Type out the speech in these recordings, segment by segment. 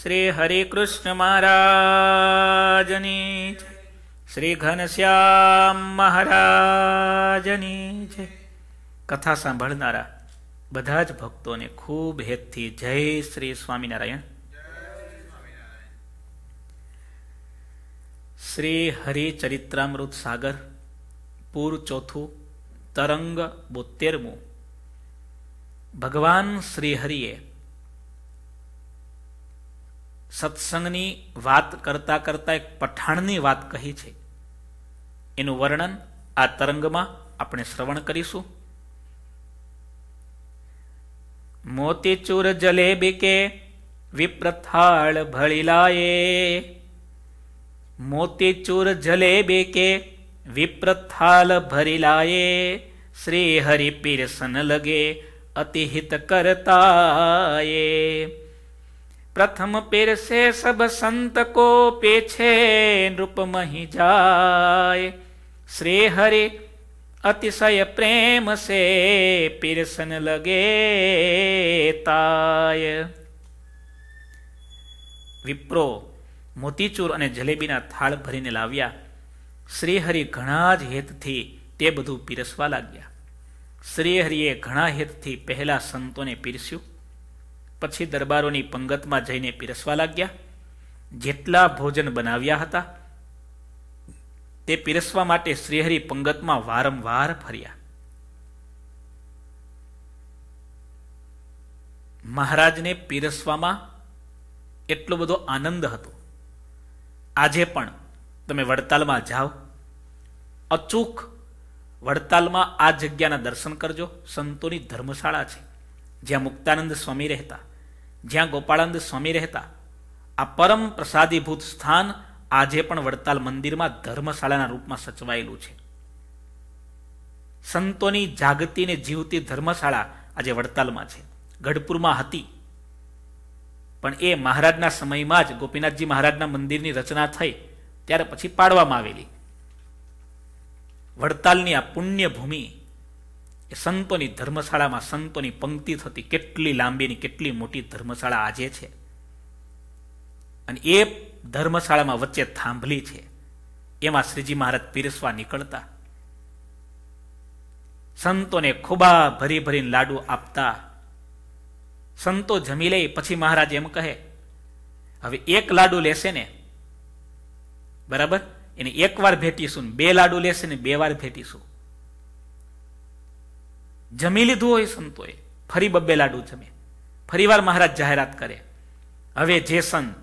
શ્રી હરિકૃષ્ણ મહારાજની છે શ્રી ઘનશ્યામ મહારાજની છે કથા સાંભળનારા બધા જ ભક્તોને ખૂબ હેતથી જય શ્રી સ્વામિનારાયણ શ્રી હરિચરિત્રામૃત સાગર પૂર ચોથું તરંગ બોતેરમું ભગવાન શ્રી હરિએ સત્સંગની વાત કરતા કરતા એક પઠાણની વાત કહી છે એનું વર્ણન આ તરંગમાં આપણે શ્રવણ કરીશું મોતીચૂર જલેબી કે વિપ્રથાળ ભળીલાએ મોતીચૂર જલેબી કે વિપ્રથાલ ભરીલાએ શ્રી હરિ પીરસન લગે અતિહિત કરતાએ પ્રથમ પેરસે સબ સંત કો છે નૃપ મહી જાય શ્રે હરે અતિશય પ્રેમ સે પીરસન લગે તાય વિપ્રો મોતીચૂર અને જલેબીના થાળ ભરીને લાવ્યા શ્રીહરિ ઘણા જ હેતથી તે બધું પીરસવા લાગ્યા શ્રીહરિએ ઘણા હેતથી પહેલા સંતોને પીરસ્યું પછી દરબારોની પંગતમાં જઈને પીરસવા લાગ્યા જેટલા ભોજન બનાવ્યા હતા તે પીરસવા માટે શ્રીહરિ પંગતમાં વારંવાર ફર્યા મહારાજને પીરસવામાં એટલો બધો આનંદ હતો આજે પણ તમે વડતાલમાં જાઓ અચૂક વડતાલમાં આ જગ્યાના દર્શન કરજો સંતોની ધર્મશાળા છે જ્યાં મુક્તાનંદ સ્વામી રહેતા જ્યાં ગોપાળાનંદ સ્વામી રહેતા આ પરમ પ્રસાદીભૂત સ્થાન આજે પણ વડતાલ મંદિરમાં ધર્મશાળાના રૂપમાં સચવાયેલું છે સંતોની જાગતી ને જીવતી ધર્મશાળા આજે વડતાલમાં છે ગઢપુરમાં હતી પણ એ મહારાજના સમયમાં જ ગોપીનાથજી મહારાજના મંદિરની રચના થઈ ત્યારે પછી પાડવામાં આવેલી વડતાલની આ પુણ્ય ભૂમિ એ સંતોની ધર્મશાળામાં સંતોની પંક્તિ થતી કેટલી લાંબીની કેટલી મોટી ધર્મશાળા આજે છે અને એ ધર્મશાળામાં વચ્ચે થાંભલી છે એમાં શ્રીજી મહારાજ પીરસવા નીકળતા સંતોને ખૂબા ભરી ભરીને લાડુ આપતા સંતો જમી લઈ પછી મહારાજ એમ કહે હવે એક લાડુ લેશે ને બરાબર એને એક વાર ભેટીશું બે લાડુ લેશે ને બે વાર ભેટીશું જમી લીધું હોય સંતોએ ફરી બબ્બે લાડુ જમે ફરીવાર મહારાજ જાહેરાત કરે હવે જે સંત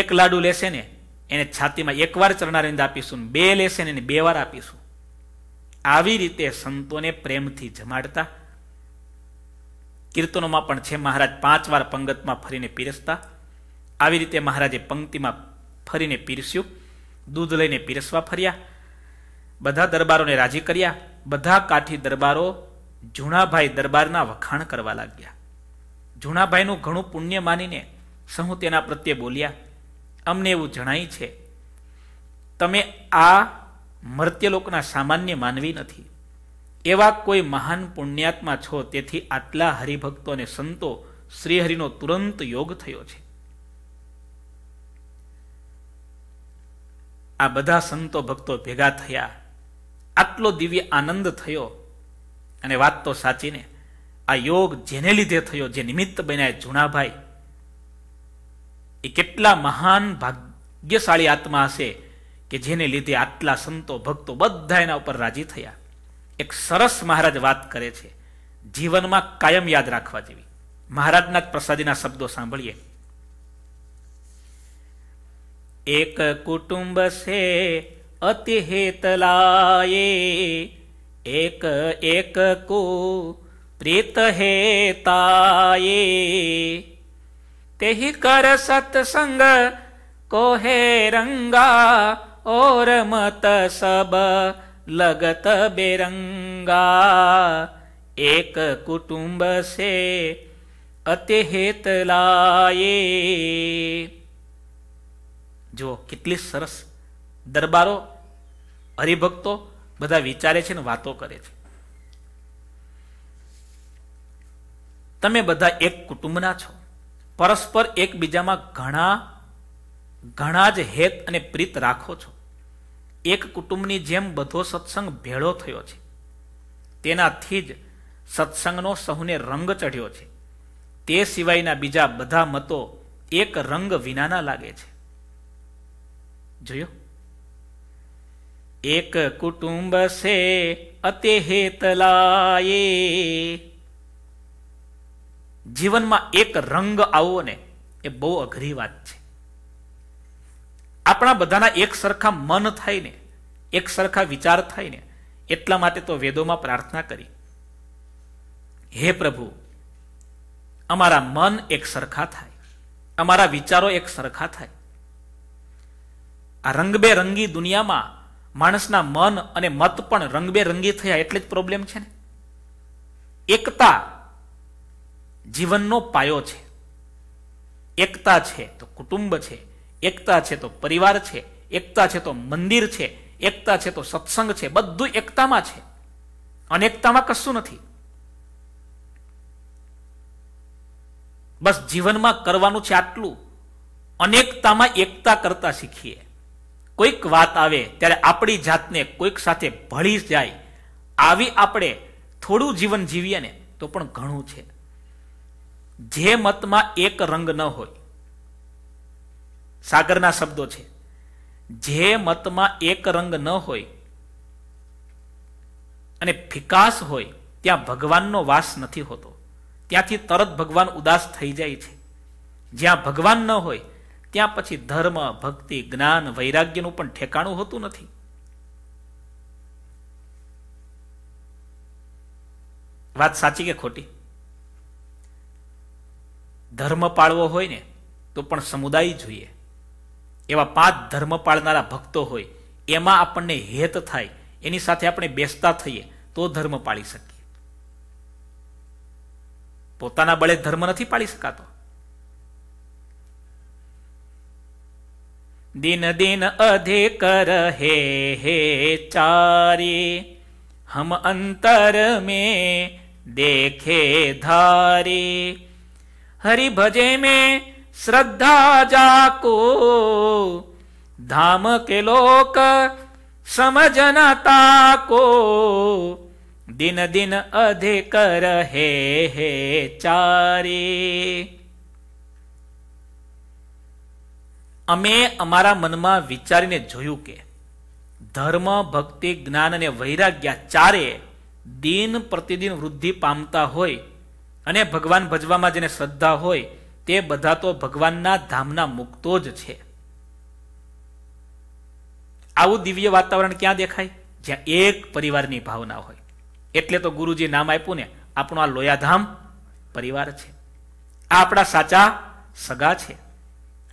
એક લાડુ લેશે ને એને છાતીમાં એકવાર ચરણારિંદ આપીશું બે લેશે ને બે વાર આપીશું આવી રીતે સંતોને પ્રેમથી જમાડતા કીર્તનોમાં પણ છે મહારાજ પાંચ વાર પંગતમાં ફરીને પીરસતા આવી રીતે મહારાજે પંક્તિમાં ફરીને પીરસ્યું દૂધ લઈને પીરસવા ફર્યા બધા દરબારોને રાજી કર્યા બધા કાઠી દરબારો જુણાભાઈ દરબારના વખાણ કરવા લાગ્યા જુણાભાઈનું ઘણું પુણ્ય માનીને સહુ તેના પ્રત્યે બોલ્યા અમને એવું જણાય છે તમે આ મર્ત્યલોકના સામાન્ય માનવી નથી એવા કોઈ મહાન પુણ્યાત્મા છો તેથી આટલા હરિભક્તો અને સંતો શ્રીહરિનો તુરંત યોગ થયો છે આ બધા સંતો ભક્તો ભેગા થયા આટલો દિવ્ય આનંદ થયો અને વાત તો સાચી આ યોગ જેને લીધે થયો જે નિમિત્ત બન્યા જુણાભાઈ એ કેટલા મહાન ભાગ્યશાળી આત્મા હશે કે જેને લીધે આટલા સંતો ભક્તો બધા એના ઉપર રાજી થયા એક સરસ મહારાજ વાત કરે છે જીવનમાં કાયમ યાદ રાખવા જેવી મહારાજના પ્રસાદીના શબ્દો સાંભળીએ એક કુટુંબ છે અતિહેતલાયે એક એક કુ પ્રીતહેતાયે તેહિ કર સત્સંગ કોહે રંગા ઓર મત સબ लगत बेरंगा एक कुटुंब से અતિહેત લાયે જો કેટલી સરસ દરબારો હરિભક્તો બધા વિચારે છે ને વાતો કરે છે તમે બધા એક કુટુંબના છો પરસ્પર એકબીજામાં ઘણા ઘણા જ હેત અને પ્રીત રાખો છો એક કુટુંબની જેમ બધો સત્સંગ ભેળો થયો છે તેનાથી જ સત્સંગનો સહુને રંગ ચઢ્યો છે તે સિવાયના બીજા બધા મતો એક રંગ વિનાના લાગે છે જોયો એક કુટુંબ છે અતે અતેહેતલાએ જીવનમાં એક રંગ આવો ને એ બહુ અઘરી વાત છે આપણા બધાના એક સરખા મન થાય ને એક સરખા વિચાર થાય ને એટલા માટે તો વેદોમાં પ્રાર્થના કરી હે પ્રભુ અમારા મન એક સરખા થાય અમારા વિચારો એક સરખા થાય આ રંગબેરંગી દુનિયામાં માણસના મન અને મત પણ રંગબેરંગી થયા એટલે જ પ્રોબ્લેમ છે ને એકતા જીવનનો પાયો છે એકતા છે તો કુટુંબ છે એકતા છે તો પરિવાર છે એકતા છે તો મંદિર છે એકતા છે તો સત્સંગ છે બધું એકતામાં છે અનેકતામાં કશું નથી બસ જીવનમાં કરવાનું છે આટલું અનેકતામાં એકતા કરતા શીખીએ કોઈક વાત આવે ત્યારે આપણી જાતને કોઈક સાથે ભળી જાય આવી આપણે થોડું જીવન જીવીએ ને તો પણ ઘણું છે જે મતમાં એક રંગ ન હોય સાગરના શબ્દો છે જે મતમાં એક રંગ ન હોય અને ફિકાસ હોય ત્યાં ભગવાનનો વાસ નથી હોતો ત્યાંથી તરત ભગવાન ઉદાસ થઈ જાય છે જ્યાં ભગવાન ન હોય ત્યાં પછી ધર્મ ભક્તિ જ્ઞાન વૈરાગ્યનું પણ ઠેકાણું હોતું નથી વાત સાચી કે ખોટી ધર્મ પાળવો હોય ને તો પણ સમુદાય જોઈએ એવા પાંચ ધર્મ પાળનારા ભક્તો હોય એમાં આપણને હેત થાય એની સાથે આપણે બેસતા થઈએ તો ધર્મ પાળી શકીએ પોતાના બળે ધર્મ નથી પાળી શકાતો दिन दिन अधिक रहे हे चारे हम अंतर में देखे धारे हरि भजे में श्रद्धा जाको धाम के लोक समझना को दिन दिन अधिक रहे हे चारे અમે અમારા મનમાં વિચારીને જોયું કે ધર્મ ભક્તિ જ્ઞાન અને વૈરાગ્ય ચારે દિન પ્રતિદિન વૃદ્ધિ પામતા હોય અને ભગવાન ભજવામાં જેને શ્રદ્ધા હોય તે બધા તો ભગવાનના ધામના મુક્તો જ છે આવું દિવ્ય વાતાવરણ ક્યાં દેખાય જ્યાં એક પરિવારની ભાવના હોય એટલે તો ગુરુજી નામ આપ્યું ને આપણો આ લોયાધામ પરિવાર છે આ આપણા સાચા સગા છે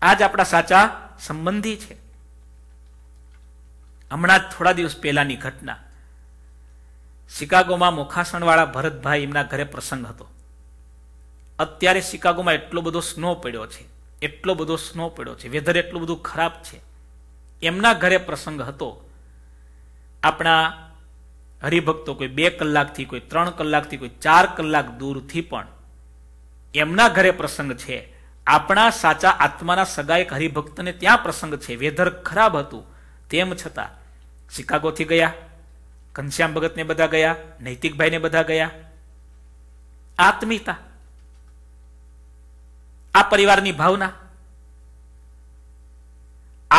આજ આપણા સાચા સંબંધી છે હમણાં જ થોડા દિવસ પહેલાની ઘટના શિકાગોમાં મોખાસણવાળા ભરતભાઈ એમના ઘરે પ્રસંગ હતો અત્યારે શિકાગોમાં એટલો બધો સ્નો પડ્યો છે એટલો બધો સ્નો પડ્યો છે વેધર એટલું બધું ખરાબ છે એમના ઘરે પ્રસંગ હતો આપણા હરિભક્તો કોઈ બે કલાકથી કોઈ ત્રણ કલાકથી કોઈ ચાર કલાક દૂરથી પણ એમના ઘરે પ્રસંગ છે આપણા સાચા આત્માના સગાયક હરિભક્તને ત્યાં પ્રસંગ છે વેધર ખરાબ હતું તેમ છતાં શિકાગોથી ગયા ઘનશ્યામ ભગતને બધા ગયા નૈતિકભાઈને બધા ગયા આત્મીયતા આ પરિવારની ભાવના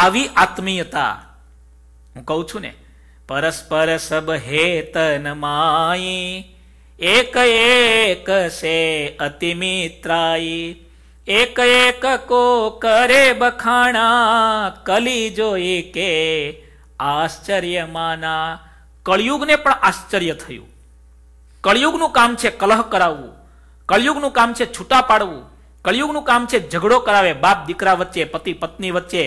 આવી આત્મીયતા હું કહું છું ને પરસ્પર સબ હેતન માઈ એક એક સે અતિમિત્રાઈ એક એક કો કરે બખાણા કલી જોઈ કે આશ્ચર્ય માના કળિયુગને પણ આશ્ચર્ય થયું કળિયુગનું કામ છે કલહ કરાવવું કળિયુગનું કામ છે છૂટા પાડવું કળિયુગનું કામ છે ઝઘડો કરાવે બાપ દીકરા વચ્ચે પતિ પત્ની વચ્ચે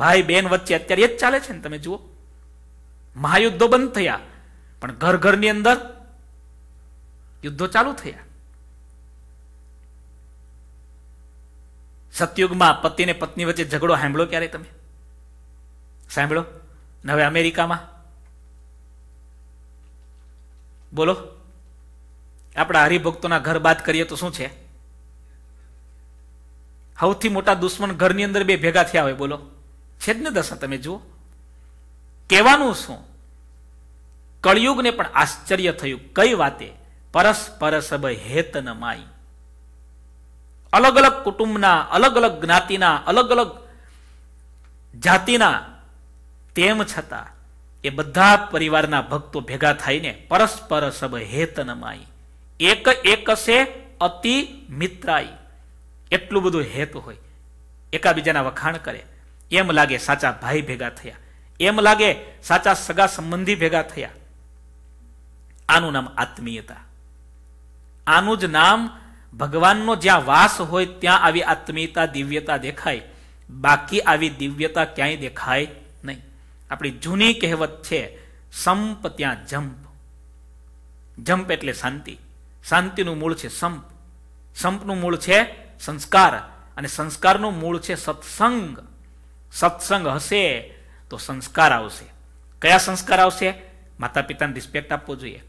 ભાઈ બેન વચ્ચે અત્યારે એ જ ચાલે છે ને તમે જુઓ મહાયુદ્ધો બંધ થયા પણ ઘર ઘરની અંદર યુદ્ધો ચાલુ થયા સતયુગમાં પતિ ને પત્ની વચ્ચે ઝઘડો સાંભળો ક્યારે તમે સાંભળો હવે અમેરિકામાં બોલો આપણા હરિભક્તોના ઘર બાદ કરીએ તો શું છે સૌથી મોટા દુશ્મન ઘરની અંદર બે ભેગા થયા હોય બોલો છે જ ને દશા તમે જુઓ કહેવાનું શું કળિયુગને પણ આશ્ચર્ય થયું કઈ વાતે પરસ પરસ હેત ન માઈ અલગ અલગ કુટુંબના અલગ અલગ જ્ઞાતિના અલગ અલગ જાતિના તેમ છતાં એ બધા પરિવારના ભક્તો ભેગા થઈને પરસ્પર સબ હેતનમાય એક એક સે અતિ મિત્રાય એટલું બધું હેત હોય એકાબીજાના વખાણ કરે એમ લાગે સાચા ભાઈ ભેગા થયા એમ લાગે સાચા સગા સંબંધી ભેગા થયા આનું નામ આત્મીયતા આનું જ નામ ભગવાનનો જ્યાં વાસ હોય ત્યાં આવી આત્મીયતા દિવ્યતા દેખાય બાકી આવી દિવ્યતા ક્યાંય દેખાય નહીં આપણી જૂની કહેવત છે સંપ ત્યાં જંપ જંપ એટલે શાંતિ શાંતિનું મૂળ છે સંપ સંપનું મૂળ છે સંસ્કાર અને સંસ્કારનું મૂળ છે સત્સંગ સત્સંગ હશે તો સંસ્કાર આવશે કયા સંસ્કાર આવશે માતા પિતાને રિસ્પેક્ટ આપવો જોઈએ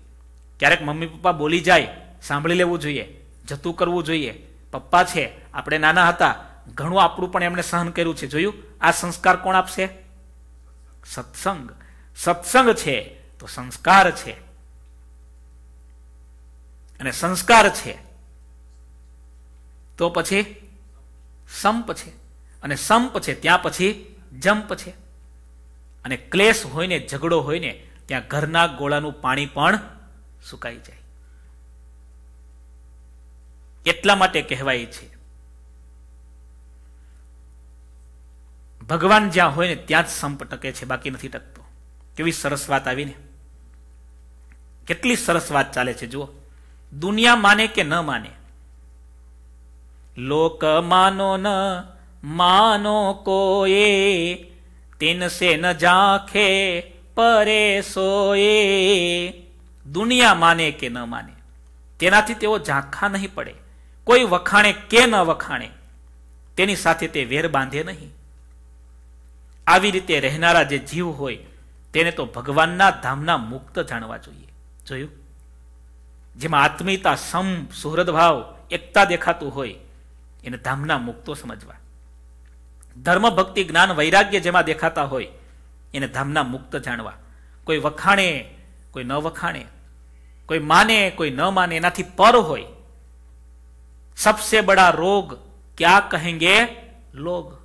ક્યારેક મમ્મી પપ્પા બોલી જાય સાંભળી લેવું જોઈએ જતું કરવું જોઈએ પપ્પા છે આપણે નાના હતા ઘણું આપણું પણ એમણે સહન કર્યું છે જોયું આ સંસ્કાર કોણ આપશે સત્સંગ સત્સંગ છે તો સંસ્કાર છે અને સંસ્કાર છે તો પછી સંપ છે અને સંપ છે ત્યાં પછી જંપ છે અને ક્લેશ હોય ને ઝઘડો હોય ને ત્યાં ઘરના ગોળાનું પાણી પણ સુકાઈ જાય એટલા માટે કહેવાય છે ભગવાન જ્યાં હોય ને ત્યાં જ સંપ ટકે છે બાકી નથી ટકતો કેવી સરસ વાત આવીને કેટલી સરસ વાત ચાલે છે જુઓ દુનિયા માને કે ન માને લોક માનો ન માનો કોયે તિનસે ન જાખે પરે સોયે દુનિયા માને કે ન માને તેનાથી તેઓ ઝાંખા નહીં પડે કોઈ વખાણે કે ન વખાણે તેની સાથે તે વેર બાંધે નહીં આવી રીતે રહેનારા જે જીવ હોય તેને તો ભગવાનના ધામના મુક્ત જાણવા જોઈએ જોયું જેમાં આત્મીયતા સમ સુહૃદભાવ એકતા દેખાતું હોય એને ધામના મુક્તો સમજવા ધર્મ ભક્તિ જ્ઞાન વૈરાગ્ય જેમાં દેખાતા હોય એને ધામના મુક્ત જાણવા કોઈ વખાણે કોઈ ન વખાણે કોઈ માને કોઈ ન માને એનાથી પર હોય सबसे बड़ा रोग क्या कहेंगे લોગ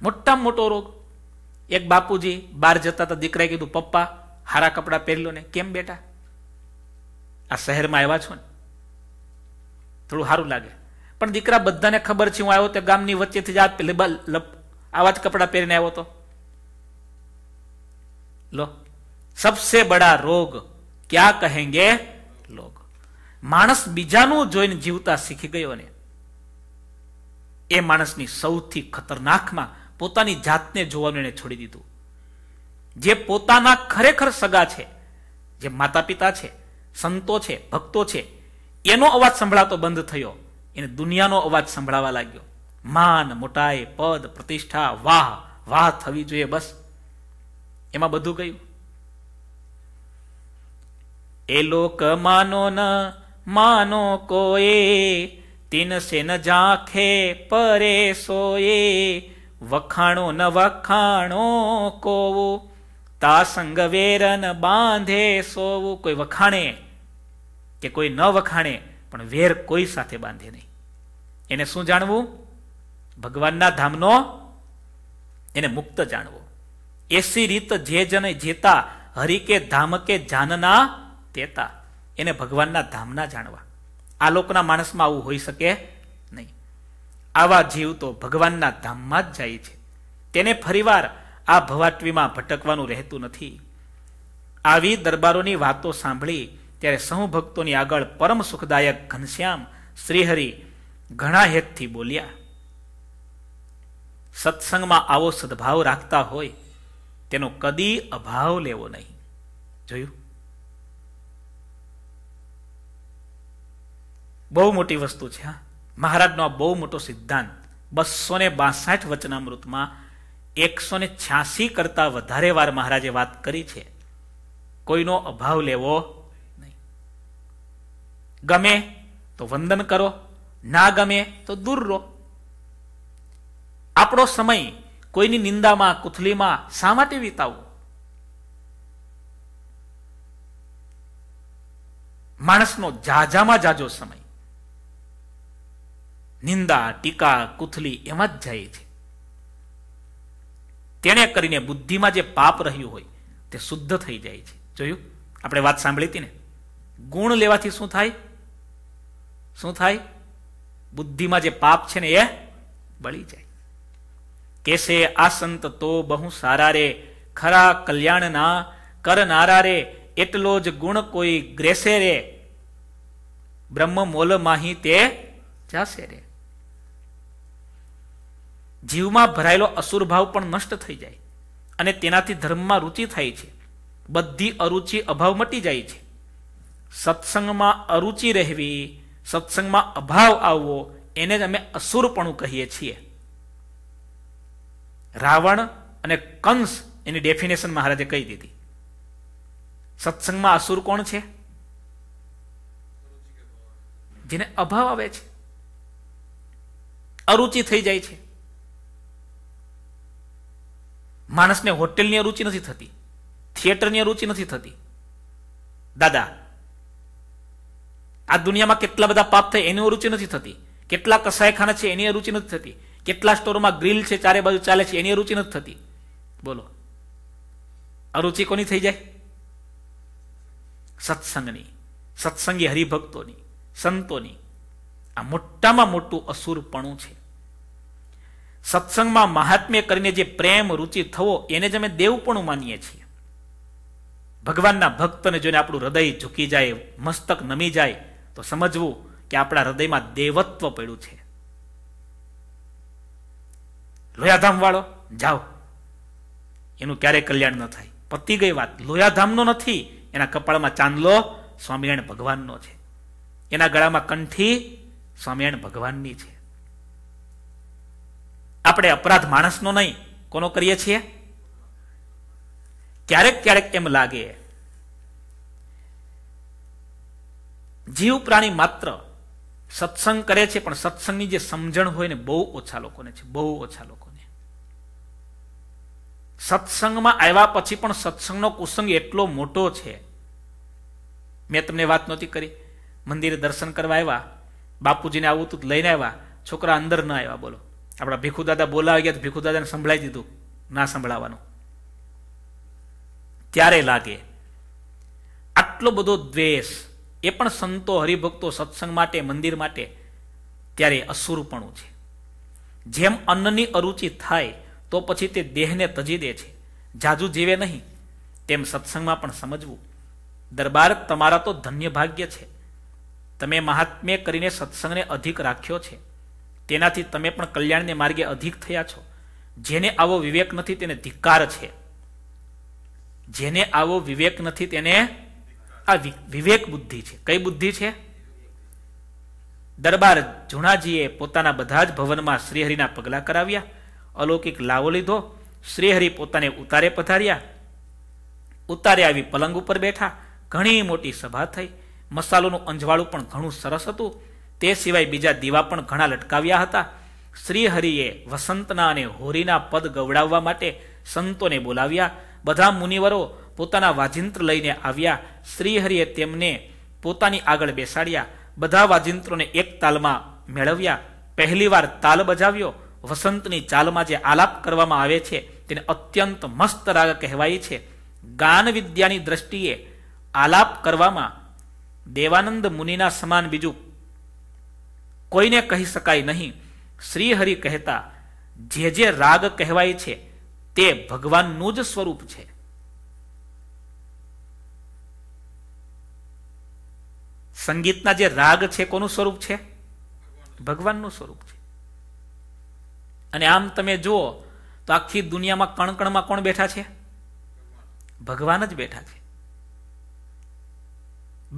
મોટામાં મોટો રોગ એક બાપુજી બહાર જતા હતા દીકરાએ કીધું પપ્પા હારા કપડા પહેરી લો ને કેમ બેટા આ શહેરમાં આવ્યા છો ને થોડું સારું લાગે પણ દીકરા બધાને ખબર છે હું આવ્યો તો ગામની વચ્ચેથી જ આવા જ કપડાં પહેરીને આવ્યો તો લો સબસે બડા રોગ ક્યાં કહેંગે માણસ બીજાનું જોઈને જીવતા શીખી ગયો ને એ માણસની સૌથી ખતરનાકમાં પોતાની જાતને જોવાનું એણે છોડી દીધું જે પોતાના ખરેખર સગા છે જે માતા પિતા છે સંતો છે ભક્તો છે એનો અવાજ સંભળાતો બંધ થયો એને દુનિયાનો અવાજ સંભળાવા લાગ્યો માન મોટાઈ પદ પ્રતિષ્ઠા વાહ વાહ થવી જોઈએ બસ એમાં બધું ગયું એ લોક માનો ના માનો કોએ તિનસે ન જાખે પરે સોએ વખાણો ન વખાણો કોવો તાસંગ સંગ વેરન બાંધે સોવું કોઈ વખાણે કે કોઈ ન વખાણે પણ વેર કોઈ સાથે બાંધે નહીં એને શું જાણવું ભગવાનના ધામનો એને મુક્ત જાણવો એસી રીત જે જને જેતા હરિકે ધામ કે જાનના તેતા એને ભગવાનના ધામના જાણવા આ લોકના માણસમાં આવું હોઈ શકે નહીં આવા જીવ તો ભગવાનના ધામમાં જ જાય છે તેને ફરીવાર આ ભવાટવીમાં ભટકવાનું રહેતું નથી આવી દરબારોની વાતો સાંભળી ત્યારે સહુ ભક્તોની આગળ પરમ સુખદાયક ઘનશ્યામ શ્રીહરિ ઘણા હેતથી બોલ્યા સત્સંગમાં આવો સદભાવ રાખતા હોય તેનો કદી અભાવ લેવો નહીં જોયું બહુ મોટી વસ્તુ છે હા મહારાજનો આ બહુ મોટો સિદ્ધાંત બસો ને બાસઠ વચનામૃતમાં એકસો ને છ્યાસી કરતા વધારે વાર મહારાજે વાત કરી છે કોઈનો અભાવ લેવો નહીં ગમે તો વંદન કરો ના ગમે તો દૂર રહો આપણો સમય કોઈની નિંદામાં કુથલીમાં શા માટે વિતાવો માણસનો જાજામાં જાજો સમય નિંદા ટીકા કુથલી એમાં જ જાય છે તેણે કરીને બુદ્ધિમાં જે પાપ રહ્યું હોય તે શુદ્ધ થઈ જાય છે જોયું આપણે વાત સાંભળી હતી ને ગુણ લેવાથી શું થાય શું થાય બુદ્ધિમાં જે પાપ છે ને એ બળી જાય કેસે આ સંત તો બહુ સારા રે ખરા કલ્યાણના કરનારા રે એટલો જ ગુણ કોઈ ગ્રેસે રે બ્રહ્મ મોલ માહી તે જાશે રે જીવમાં ભરાયેલો અસુર ભાવ પણ નષ્ટ થઈ જાય અને તેનાથી ધર્મમાં રુચિ થાય છે બધી અરુચિ અભાવ મટી જાય છે સત્સંગમાં અરુચિ રહેવી સત્સંગમાં અભાવ આવવો એને જ અમે અસુરપણું કહીએ છીએ રાવણ અને કંસ એની ડેફિનેશન મહારાજે કહી દીધી સત્સંગમાં અસુર કોણ છે જેને અભાવ આવે છે અરુચિ થઈ જાય છે માણસને હોટેલની રુચિ નથી થતી થિયેટરની રુચિ નથી થતી દાદા આ દુનિયામાં કેટલા બધા પાપ થાય એની રુચિ નથી થતી કેટલા કસાયખાના છે એની રુચિ નથી થતી કેટલા સ્ટોરોમાં ગ્રીલ છે ચારે બાજુ ચાલે છે એની રુચિ નથી થતી બોલો અરુચિ કોની થઈ જાય સત્સંગની સત્સંગી હરિભક્તોની સંતોની આ મોટામાં મોટું અસુરપણું છે સત્સંગમાં મહાત્મ્ય કરીને જે પ્રેમ રુચિ થવો એને જ અમે દેવપણું માનીએ છીએ ભગવાનના ભક્તને જોઈને આપણું હૃદય ઝૂકી જાય મસ્તક નમી જાય તો સમજવું કે આપણા હૃદયમાં દેવત્વ પડ્યું છે લોયાધામ વાળો જાઓ એનું ક્યારે કલ્યાણ ન થાય પતી ગઈ વાત લોયાધામનો નથી એના કપાળમાં ચાંદલો સ્વામિનારાયણ ભગવાનનો છે એના ગળામાં કંઠી સ્વામિનારાયણ ભગવાનની છે આપણે અપરાધ માણસનો નહીં કોનો કરીએ છીએ ક્યારેક ક્યારેક એમ લાગે જીવ પ્રાણી માત્ર સત્સંગ કરે છે પણ સત્સંગની જે સમજણ હોય ને બહુ ઓછા લોકોને છે બહુ ઓછા લોકોને સત્સંગમાં આવ્યા પછી પણ સત્સંગનો કુસંગ એટલો મોટો છે મેં તમને વાત નહોતી કરી મંદિરે દર્શન કરવા આવ્યા બાપુજીને આવું તું લઈને આવ્યા છોકરા અંદર ન આવ્યા બોલો આપણા ભીખુદાદા બોલાવી ગયા તો ભીખુદાદાને સંભળાવી દીધું ના સંભળાવાનું ત્યારે લાગે આટલો બધો દ્વેષ એ પણ સંતો હરિભક્તો સત્સંગ માટે મંદિર માટે ત્યારે અસુરપણું છે જેમ અન્નની અરુચિ થાય તો પછી તે દેહને તજી દે છે જાજુ જીવે નહીં તેમ સત્સંગમાં પણ સમજવું દરબાર તમારા તો ધન્ય ભાગ્ય છે તમે મહાત્મ્ય કરીને સત્સંગને અધિક રાખ્યો છે તેનાથી તમે પણ કલ્યાણને માર્ગે અધિક થયા છો જેને આવો વિવેક નથી તેને ધિક્કાર છે જેને આવો વિવેક નથી તેને આ વિવેક બુદ્ધિ છે કઈ બુદ્ધિ છે દરબાર જુણાજીએ પોતાના બધા જ ભવનમાં શ્રીહરિના પગલા કરાવ્યા અલૌકિક લાવો લીધો શ્રીહરિ પોતાને ઉતારે પધાર્યા ઉતારે આવી પલંગ ઉપર બેઠા ઘણી મોટી સભા થઈ મસાલોનું અંજવાળું પણ ઘણું સરસ હતું તે સિવાય બીજા દીવા પણ ઘણા લટકાવ્યા હતા શ્રીહરિએ વસંતના અને હોરીના પદ ગવડાવવા માટે સંતોને બોલાવ્યા બધા મુનિવરો પોતાના વાજિંત્ર લઈને આવ્યા શ્રીહરિએ તેમને પોતાની આગળ બેસાડ્યા બધા વાજિંત્રોને એક તાલમાં મેળવ્યા પહેલીવાર તાલ બજાવ્યો વસંતની ચાલમાં જે આલાપ કરવામાં આવે છે તેને અત્યંત મસ્ત રાગ કહેવાય છે ગાન વિદ્યાની દ્રષ્ટિએ આલાપ કરવામાં દેવાનંદ મુનિના સમાન બીજું કોઈને કહી શકાય નહીં શ્રીહરિ કહેતા જે જે રાગ કહેવાય છે તે ભગવાનનું જ સ્વરૂપ છે સંગીતના જે રાગ છે કોનું સ્વરૂપ છે ભગવાનનું સ્વરૂપ છે અને આમ તમે જુઓ તો આખી દુનિયામાં કણકણમાં કોણ બેઠા છે ભગવાન જ બેઠા છે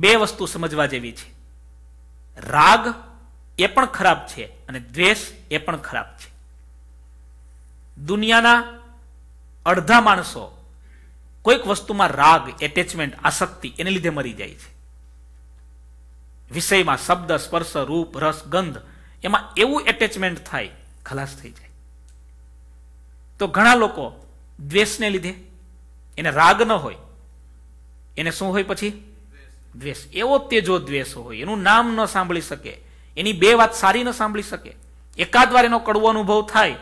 બે વસ્તુ સમજવા જેવી છે રાગ એ પણ ખરાબ છે અને દ્વેષ એ પણ ખરાબ છે દુનિયાના અડધા માણસો કોઈક વસ્તુમાં રાગ એટેચમેન્ટ આસક્તિ એને લીધે મરી જાય છે વિષયમાં શબ્દ સ્પર્શ રૂપ રસ ગંધ એમાં એવું એટેચમેન્ટ થાય ખલાસ થઈ જાય તો ઘણા લોકો દ્વેષને લીધે એને રાગ ન હોય એને શું હોય પછી દ્વેષ એવો તેજો દ્વેષ હોય એનું નામ ન સાંભળી શકે એની બે વાત સારી ન સાંભળી શકે એકાદ વાર એનો કડવો અનુભવ થાય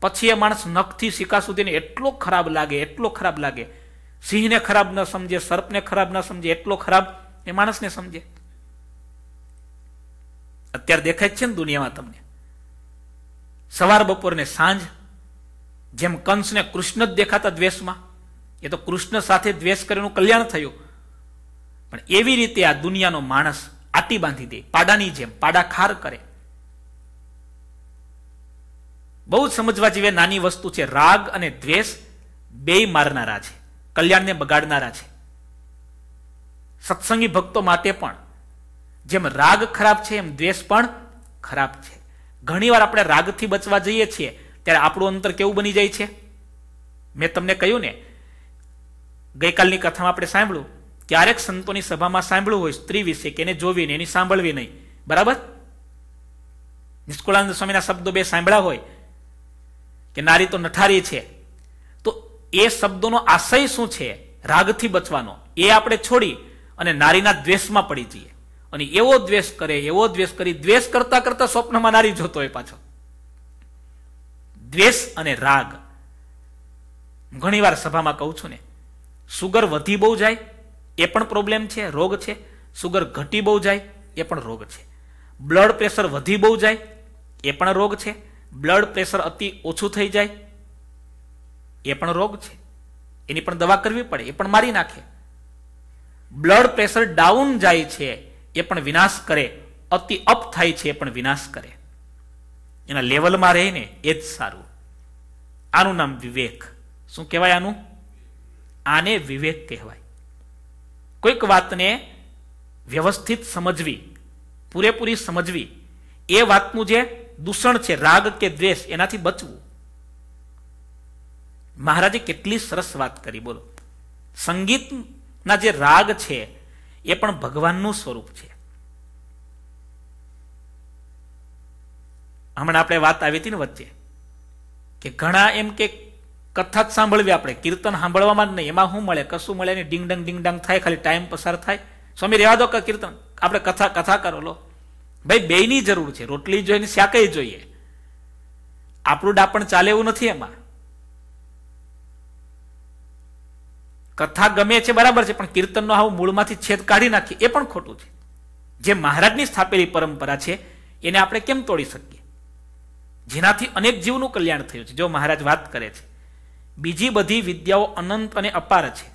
પછી એ માણસ નખથી સિક્કા સુધીને એટલો ખરાબ લાગે એટલો ખરાબ લાગે સિંહને ખરાબ ન સમજે સર્પને ખરાબ ન સમજે એટલો ખરાબ એ માણસને સમજે અત્યારે દેખાય છે ને દુનિયામાં તમને સવાર બપોરને સાંજ જેમ કંસને કૃષ્ણ જ દેખાતા દ્વેષમાં એ તો કૃષ્ણ સાથે દ્વેષ કરીને કલ્યાણ થયું પણ એવી રીતે આ દુનિયાનો માણસ આતી બાંધી દે પાડાની જેમ પાડા ખાર કરે બહુ સમજવા જેવી નાની વસ્તુ છે રાગ અને દ્વેષ બેય મારનારા છે કલ્યાણને બગાડનારા છે સત્સંગી ભક્તો માટે પણ જેમ રાગ ખરાબ છે એમ દ્વેષ પણ ખરાબ છે ઘણીવાર આપણે રાગથી બચવા જઈએ છીએ ત્યારે આપણું અંતર કેવું બની જાય છે મેં તમને કહ્યું ને ગઈકાલની કથામાં આપણે સાંભળ્યું ક્યારેક સંતોની સભામાં સાંભળ્યું હોય સ્ત્રી વિશે કે એને જોવી નહીં એની સાંભળવી નહીં બરાબર નિષ્કુળાનંદ સ્વામીના શબ્દો બે સાંભળ્યા હોય કે નારી તો નઠારી છે તો એ શબ્દોનો આશય શું છે રાગથી બચવાનો એ આપણે છોડી અને નારીના દ્વેષમાં પડી જઈએ અને એવો દ્વેષ કરે એવો દ્વેષ કરી દ્વેષ કરતા કરતા સ્વપ્નમાં નારી જોતો હોય પાછો દ્વેષ અને રાગ ઘણીવાર સભામાં કહું છું ને સુગર વધી બહુ જાય એ પણ પ્રોબ્લેમ છે રોગ છે સુગર ઘટી બહુ જાય એ પણ રોગ છે બ્લડ પ્રેશર વધી બહુ જાય એ પણ રોગ છે બ્લડ પ્રેશર અતિ ઓછું થઈ જાય એ પણ રોગ છે એની પણ દવા કરવી પડે એ પણ મારી નાખે બ્લડ પ્રેશર ડાઉન જાય છે એ પણ વિનાશ કરે અતિ અપ થાય છે એ પણ વિનાશ કરે એના લેવલમાં રહીને એ જ સારું આનું નામ વિવેક શું કહેવાય આનું આને વિવેક કહેવાય કોઈક વાતને વ્યવસ્થિત સમજવી પૂરેપૂરી સમજવી એ વાતનું જે દૂષણ છે રાગ કે દ્વેષ એનાથી બચવું મહારાજે કેટલી સરસ વાત કરી બોલો સંગીતના જે રાગ છે એ પણ ભગવાનનું સ્વરૂપ છે હમણાં આપણે વાત આવી હતી ને વચ્ચે કે ઘણા એમ કે કથા જ સાંભળવી આપણે કીર્તન સાંભળવામાં જ નહીં એમાં શું મળે કશું મળે નહીં ડીંગ ડંગ ડીંગ ડંગ થાય ખાલી ટાઈમ પસાર થાય સ્વામી રહેવા દો કે કીર્તન આપણે કથા કથા કરો લો ભાઈ બેની જરૂર છે રોટલી જોઈએ શાકય જોઈએ આપણું ડાપણ ચાલે એવું નથી એમાં કથા ગમે છે બરાબર છે પણ કીર્તનનો આવું મૂળમાંથી છેદ કાઢી નાખીએ એ પણ ખોટું છે જે મહારાજની સ્થાપેલી પરંપરા છે એને આપણે કેમ તોડી શકીએ જેનાથી અનેક જીવનું કલ્યાણ થયું છે જો મહારાજ વાત કરે છે બીજી બધી વિદ્યાઓ અનંત અને અપાર છે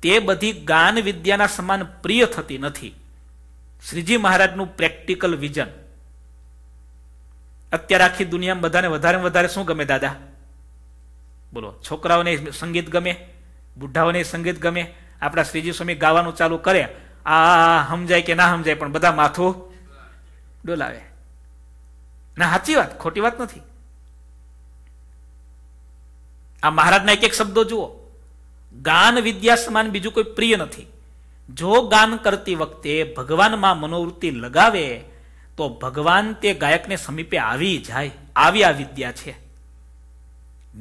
તે બધી ગાન વિદ્યાના સમાન પ્રિય થતી નથી શ્રીજી મહારાજનું પ્રેક્ટિકલ વિઝન અત્યારે આખી દુનિયામાં બધાને વધારે વધારે શું ગમે દાદા બોલો છોકરાઓને સંગીત ગમે બુઢાઓને સંગીત ગમે આપણા શ્રીજી સ્વામી ગાવાનું ચાલુ કરે આ સમજાય કે ના સમજાય પણ બધા માથું ડોલાવે ના સાચી વાત ખોટી વાત નથી આ મહારાજના એક એક શબ્દો જુઓ ગાન વિદ્યા સમાન બીજું કોઈ પ્રિય નથી જો ગાન કરતી વખતે ભગવાનમાં મનોવૃત્તિ લગાવે તો ભગવાન તે ગાયકને સમીપે આવી જાય આવી આ વિદ્યા છે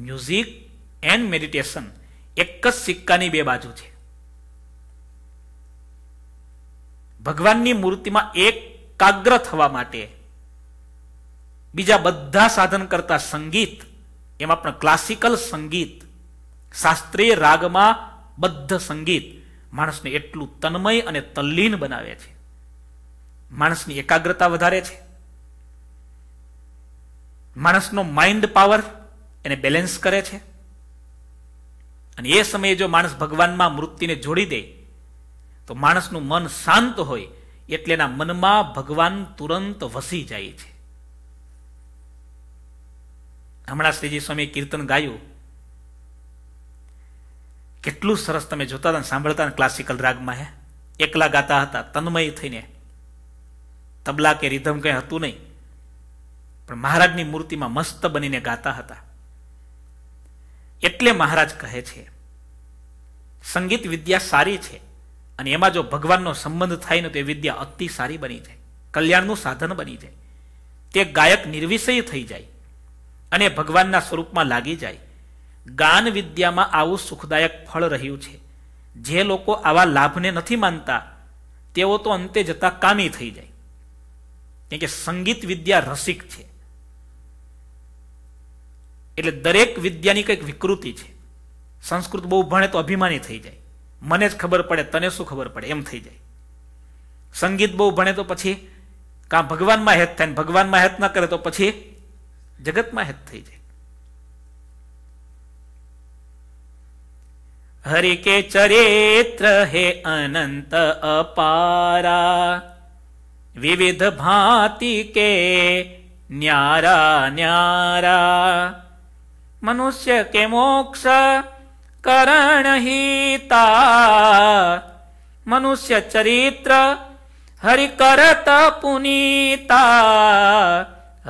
મ્યુઝિક એન્ડ મેડિટેશન એક જ સિક્કાની બે બાજુ છે ભગવાનની મૂર્તિમાં એકાગ્ર થવા માટે બીજા બધા સાધન કરતા સંગીત એમાં પણ ક્લાસિકલ સંગીત શાસ્ત્રીય રાગમાં બદ્ધ સંગીત માણસને એટલું તન્મય અને તલ્લીન બનાવે છે માણસની એકાગ્રતા વધારે છે માણસનો માઇન્ડ પાવર એને બેલેન્સ કરે છે અને એ સમયે જો માણસ ભગવાનમાં મૃત્યુને જોડી દે તો માણસનું મન શાંત હોય એટલે એના મનમાં ભગવાન તુરંત વસી જાય છે હમણાં શ્રીજી સ્વામી કીર્તન ગાયું કેટલું સરસ તમે જોતા હતા સાંભળતા ક્લાસિકલ રાગમાં હે એકલા ગાતા હતા તન્મય થઈને તબલા કે રિધમ કંઈ હતું નહીં પણ મહારાજની મૂર્તિમાં મસ્ત બનીને ગાતા હતા એટલે મહારાજ કહે છે સંગીત વિદ્યા સારી છે અને એમાં જો ભગવાનનો સંબંધ થાય ને તો એ વિદ્યા અતિ સારી બની જાય કલ્યાણનું સાધન બની જાય તે ગાયક નિર્વિષય થઈ જાય અને ભગવાનના સ્વરૂપમાં લાગી જાય ગાન વિદ્યામાં આવું સુખદાયક ફળ રહ્યું છે જે લોકો આવા લાભને નથી માનતા તેઓ તો અંતે જતા કામી થઈ જાય કેમ કે સંગીત વિદ્યા રસિક છે એટલે દરેક વિદ્યાની કંઈક વિકૃતિ છે સંસ્કૃત બહુ ભણે તો અભિમાની થઈ જાય મને જ ખબર પડે તને શું ખબર પડે એમ થઈ જાય સંગીત બહુ ભણે તો પછી કાં ભગવાનમાં હેત થાય ભગવાનમાં હેત ન કરે તો પછી જગતમાં હેત थी જાય हरि के चरित्र हे अनंत अपारा विविध भांति के न्यारा न्यारा मनुष्य के मोक्ष करण हीता मनुष्य चरित्र हरि करत पुनीता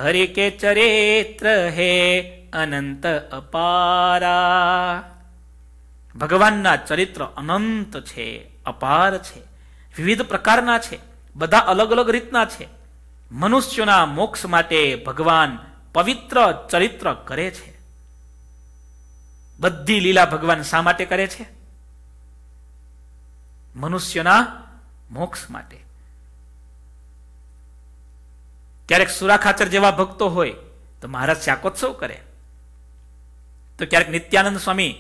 हरि के चरित्र है અનંત અપારા ભગવાનના ચરિત્ર અનંત છે અપાર છે વિવિધ પ્રકારના છે બધા અલગ અલગ રીતના છે મનુષ્યોના મોક્ષ માટે ભગવાન પવિત્ર ચરિત્ર કરે છે બધી લીલા ભગવાન શા માટે કરે છે મનુષ્યના મોક્ષ માટે ક્યારેક સુરાખાચર જેવા ભક્તો હોય તો મહારાજ શાકોત્સવ કરે તો ક્યારેક નિત્યાનંદ સ્વામી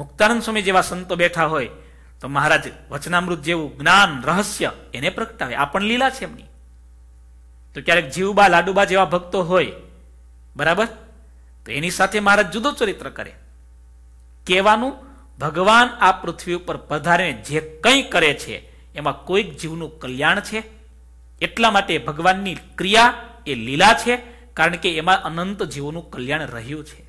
મુક્તાનંદ સ્વામી જેવા સંતો બેઠા હોય તો મહારાજ વચનામૃત જેવું જ્ઞાન રહસ્ય એને પ્રગટાવે આ પણ લીલા છે એમની તો ક્યારેક જીવબા લાડુબા જેવા ભક્તો હોય બરાબર તો એની સાથે મહારાજ જુદો ચરિત્ર કરે કહેવાનું ભગવાન આ પૃથ્વી ઉપર પધારીને જે કંઈ કરે છે એમાં કોઈક જીવનું કલ્યાણ છે એટલા માટે ભગવાનની ક્રિયા એ લીલા છે કારણ કે એમાં અનંત જીવોનું કલ્યાણ રહ્યું છે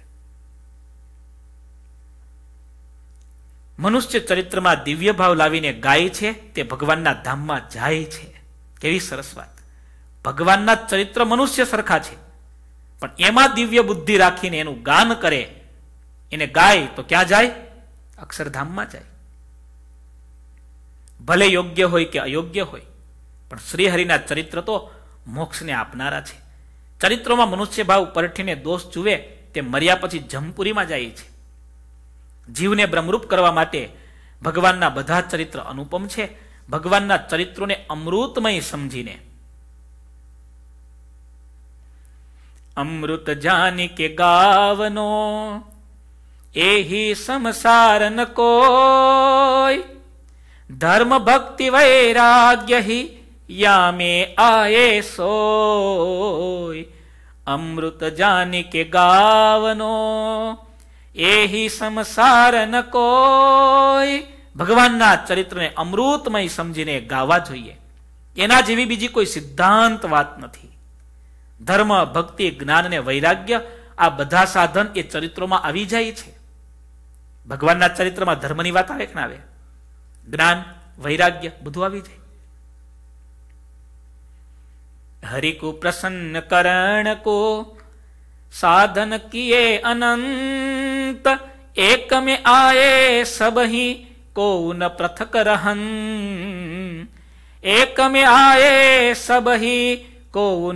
મનુષ્ય ચરિત્રમાં દિવ્ય ભાવ લાવીને ગાય છે તે ભગવાનના ધામમાં જાય છે કેવી સરસ વાત ભગવાનના ચરિત્ર મનુષ્ય સરખા છે પણ એમાં દિવ્ય બુદ્ધિ રાખીને એનું ગાન કરે એને ગાય તો ક્યાં જાય અક્ષરધામમાં જાય ભલે યોગ્ય હોય કે અયોગ્ય હોય પણ શ્રીહરિના ચરિત્ર તો મોક્ષને આપનારા છે ચરિત્રોમાં મનુષ્ય ભાવ પરઠીને દોષ જુએ તે મર્યા પછી જમપુરીમાં જાય છે જીવને બ્રહ્મરૂપ કરવા માટે ભગવાનના બધા ચરિત્ર અનુપમ છે ભગવાનના ચરિત્રોને અમૃતમય સમજીને અમૃત જાની કે ગાવનો એહી સંસાર ન કોઈ ધર્મ ભક્તિ વૈરાગ્ય હી યામે में आए सोय અમૃત જાની કે ગાવનો એહી સમસાર ન કોય ભગવાનના ચરિત્રને અમૃતમય સમજીને ગાવા જોઈએ એના જેવી બીજી કોઈ સિદ્ધાંત વાત નથી ધર્મ ભક્તિ જ્ઞાન ને વૈરાગ્ય આ બધા સાધન એ ચરિત્રોમાં આવી જાય છે ભગવાનના ચરિત્રમાં ધર્મની વાત આવે કે ના આવે જ્ઞાન વૈરાગ્ય બધું આવી જાય હરિકુ પ્રસન્ન प्रसन्न करण को साधन किए अनंत एक में आए सब ही को न पृथक रहन एक में आए सब ही को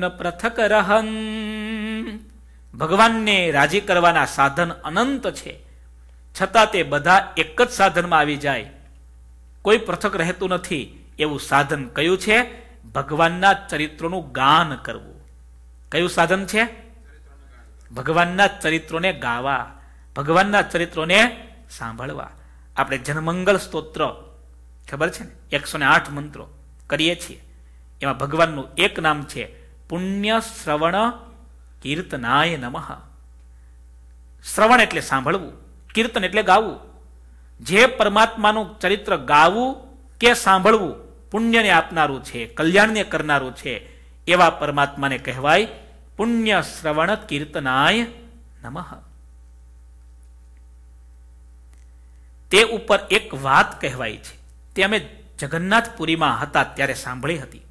ભગવાનને રાજી કરવાના સાધન અનંત છે છતાં તે બધા એક જ સાધનમાં આવી જાય કોઈ પૃથક રહેતું નથી એવું સાધન કયું છે ભગવાનના ચરિત્રોનું ગાન કરવું કયું સાધન છે ભગવાનના ચરિત્રોને ગાવા ભગવાનના ચરિત્રોને સાંભળવા આપણે જનમંગલ સ્તોત્ર ખબર છે ને એકસો ને આઠ મંત્રો કરીએ છીએ એમાં ભગવાનનું એક નામ છે પુણ્ય શ્રવણ કીર્તનાય નમઃ શ્રવણ એટલે સાંભળવું કીર્તન એટલે ગાવું જે પરમાત્માનું ચરિત્ર ગાવું કે સાંભળવું પુણ્યને આપનારું છે કલ્યાણને કરનારું છે એવા પરમાત્માને કહેવાય પુણ્ય શ્રવણ કીર્તનાય નમઃ તે ઉપર એક વાત કહેવાય છે તે અમે જગન્નાથપુરીમાં હતા ત્યારે સાંભળી હતી